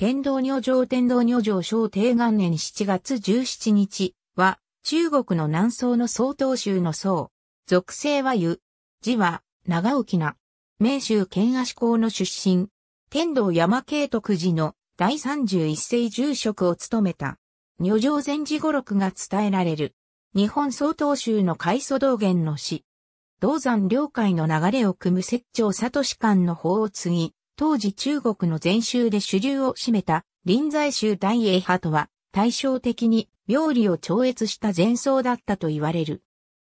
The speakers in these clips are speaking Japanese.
天道女城天道女城小定元年7月17日は、中国の南宋の曹洞宗の宋。属性は湯。字は、長沖な。明州県足公の出身。天道山慶徳寺の第31世住職を務めた。女城禅寺語録が伝えられる。日本曹洞宗の海祖道元の詩。銅山領海の流れを組む摂長聡官の法を継ぎ、当時中国の禅宗で主流を占めた臨済宗大英派とは対照的に妙理を超越した禅僧だったと言われる。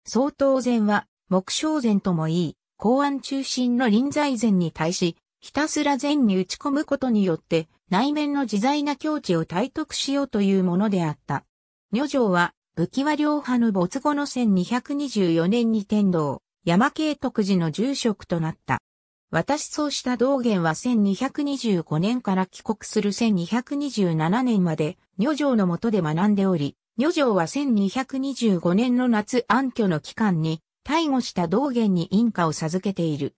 総統禅は目標禅ともいい、公安中心の臨済禅に対し、ひたすら禅に打ち込むことによって内面の自在な境地を体得しようというものであった。女城は武器和両派の没後の1224年に天道、山系徳寺の住職となった。私そうした道元は1225年から帰国する1227年まで、女城の下で学んでおり、女城は1225年の夏暗居の期間に、逮捕した道元に印果を授けている。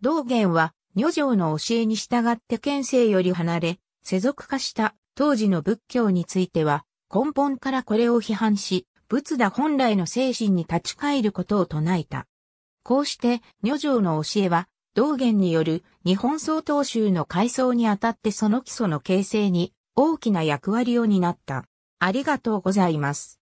道元は、女城の教えに従って県政より離れ、世俗化した当時の仏教については、根本からこれを批判し、仏陀本来の精神に立ち返ることを唱えた。こうして、女城の教えは、道元による日本総統集の改装にあたってその基礎の形成に大きな役割を担った。ありがとうございます。